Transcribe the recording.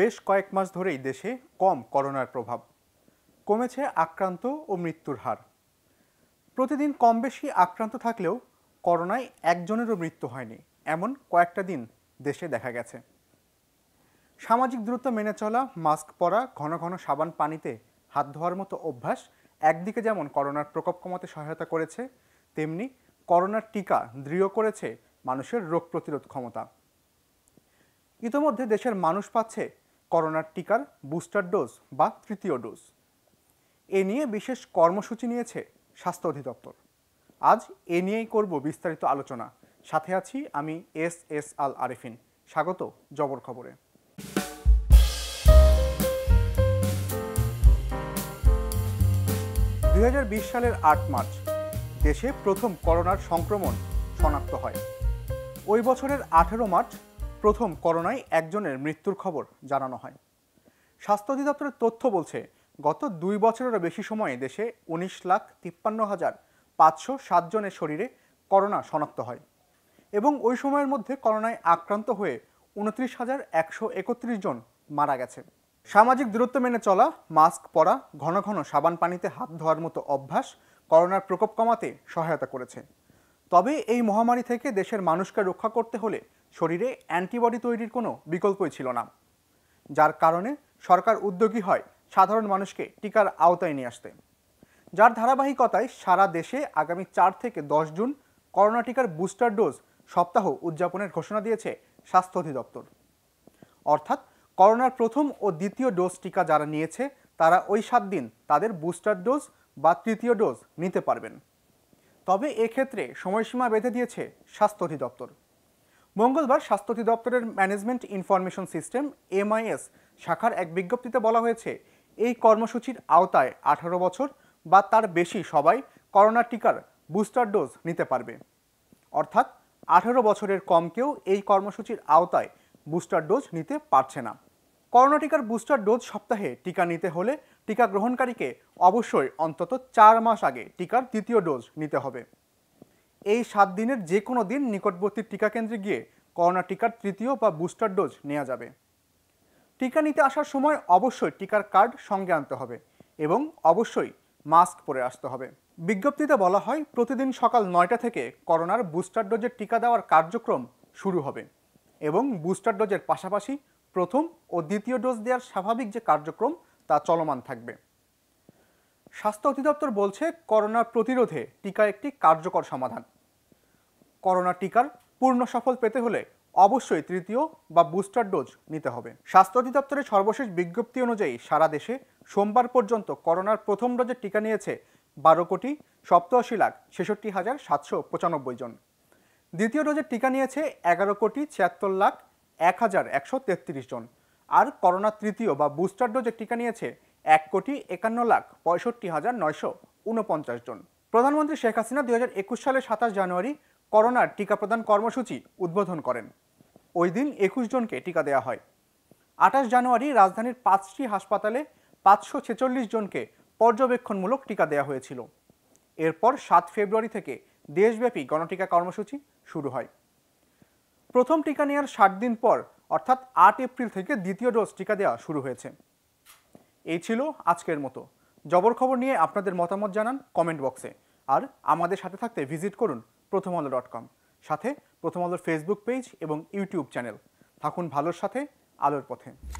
বেশ কয়েক মাস ধরেই দেশে কম করোনার প্রভাব কমেছে আক্রান্ত ও মৃত্যুর হার প্রতিদিন কম বেশি আক্রান্ত থাকলেও করোনায় একজনেরও মৃত্যু হয়নি এমন কয়েকটা দিন দেশে দেখা গেছে সামাজিক দূরত্ব মেনে চলা মাস্ক পরা ঘন ঘন সাবান পানিতে হাত ধোয়ার মতো অভ্যাস একদিকে যেমন করোনার প্রকোপ কমাতে সহায়তা করেছে তেমনি করোনার টিকা দৃঢ় করেছে মানুষের রোগ প্রতিরোধ ক্ষমতা ইতোমধ্যে দেশের মানুষ পাচ্ছে করোনার টিকার বুস্টার ডোজ বা তৃতীয় ডোজ এ নিয়ে বিশেষ কর্মসূচি নিয়েছে স্বাস্থ্য অধিদপ্তর আজ এ নিয়েই করব বিস্তারিত আলোচনা সাথে আছি আমি এস এস আল আরিফিন স্বাগত জবর খবরে দুই সালের আট মার্চ দেশে প্রথম করোনার সংক্রমণ শনাক্ত হয় ওই বছরের আঠেরো মার্চ প্রথম করোনায় একজনের মৃত্যুর খবর জানানো হয় স্বাস্থ্য অধিদপ্তরের তথ্য বলছে গত দুই বছরেরও বেশি সময়ে দেশে উনিশ লাখ তিপ্পান্ন হাজার পাঁচশো সাতজনের শরীরে করোনা শনাক্ত হয় এবং ওই সময়ের মধ্যে করোনায় আক্রান্ত হয়ে উনত্রিশ হাজার একশো একত্রিশ জন মারা গেছে সামাজিক দূরত্ব মেনে চলা মাস্ক পরা ঘন ঘন সাবান পানিতে হাত ধোয়ার মতো অভ্যাস করোনার প্রকোপ কমাতে সহায়তা করেছে তবে এই মহামারী থেকে দেশের মানুষকে রক্ষা করতে হলে শরীরে অ্যান্টিবডি তৈরির কোনো বিকল্পই ছিল না যার কারণে সরকার উদ্যোগী হয় সাধারণ মানুষকে টিকার আওতায় নিয়ে আসতে যার ধারাবাহিকতায় সারা দেশে আগামী চার থেকে দশ জুন করোনা টিকার বুস্টার ডোজ সপ্তাহ উদযাপনের ঘোষণা দিয়েছে স্বাস্থ্য অধিদপ্তর অর্থাৎ করোনার প্রথম ও দ্বিতীয় ডোজ টিকা যারা নিয়েছে তারা ওই সাত দিন তাদের বুস্টার ডোজ বা তৃতীয় ডোজ নিতে পারবেন তবে এক্ষেত্রে সময়সীমা বেঁধে দিয়েছে স্বাস্থ্য অধিদপ্তর মঙ্গলবার স্বাস্থ্য অধিদপ্তরের ম্যানেজমেন্ট ইনফরমেশন সিস্টেম এমআইএস শাখার এক বিজ্ঞপ্তিতে বলা হয়েছে এই কর্মসূচির আওতায় আঠারো বছর বা তার বেশি সবাই করোনা টিকার বুস্টার ডোজ নিতে পারবে অর্থাৎ আঠারো বছরের কম কেউ এই কর্মসূচির আওতায় বুস্টার ডোজ নিতে পারছে না করোনা টিকার বুস্টার ডোজ সপ্তাহে টিকা নিতে হলে টিকা গ্রহণকারীকে অবশ্যই অন্তত চার মাস আগে টিকার দ্বিতীয় ডোজ নিতে হবে এই সাত দিনের যে কোনো দিন নিকটবর্তী টিকাকেন্দ্রে গিয়ে করোনা টিকার তৃতীয় বা বুস্টার ডোজ নেওয়া যাবে টিকা নিতে আসার সময় অবশ্যই টিকার কার্ড সঙ্গে আনতে হবে এবং অবশ্যই মাস্ক পরে আসতে হবে বিজ্ঞপ্তিতে বলা হয় প্রতিদিন সকাল নয়টা থেকে করোনার বুস্টার ডোজের টিকা দেওয়ার কার্যক্রম শুরু হবে এবং বুস্টার ডোজের পাশাপাশি প্রথম ও দ্বিতীয় ডোজ দেওয়ার স্বাভাবিক যে কার্যক্রম তা চলমান থাকবে স্বাস্থ্য অধিদপ্তর বলছে করোনা প্রতিরোধে টিকা একটি কার্যকর সমাধান করোনা টিকার পূর্ণ সফল পেতে হলে অবশ্যই তৃতীয় বা বুস্টার ডোজ নিতে হবে স্বাস্থ্য অধিদপ্তরের সর্বশেষ বিজ্ঞপ্তি অনুযায়ী সারা দেশে সোমবার পর্যন্ত করোনার প্রথম ডোজের টিকা নিয়েছে বারো কোটি সপ্তআশি লাখ ছেষট্টি হাজার সাতশো পঁচানব্বই জন দ্বিতীয় ডোজের টিকা নিয়েছে এগারো কোটি ছিয়াত্তর লাখ এক হাজার একশো তেত্রিশ জন আর করোনা তৃতীয় বা বুস্টার ডোজের টিকা নিয়েছে এক কোটি একান্ন লাখ পঁয়ষট্টি হাজার নয়শো ঊনপঞ্চাশ জন প্রধানমন্ত্রী শেখ হাসিনা দুই সালের সাতাশ জানুয়ারি করোনার টিকা প্রদান কর্মসূচি উদ্বোধন করেন ওই দিন একুশ জনকে টিকা দেওয়া হয় আঠাশ জানুয়ারি রাজধানীর পাঁচটি হাসপাতালে পাঁচশো ছেচল্লিশ জনকে পর্যবেক্ষণমূলক টিকা দেওয়া হয়েছিল এরপর সাত ফেব্রুয়ারি থেকে দেশব্যাপী গণটিকা কর্মসূচি শুরু হয় প্রথম টিকা নেওয়ার ষাট দিন পর অর্থাৎ আট এপ্রিল থেকে দ্বিতীয় ডোজ টিকা দেওয়া শুরু হয়েছে এই ছিল আজকের মতো জবর খবর নিয়ে আপনাদের মতামত জানান কমেন্ট বক্সে আর আমাদের সাথে থাকতে ভিজিট করুন প্রথম আলো ডট কম সাথে প্রথম আলোর ফেসবুক পেজ এবং ইউটিউব চ্যানেল থাকুন ভালোর সাথে আলোর পথে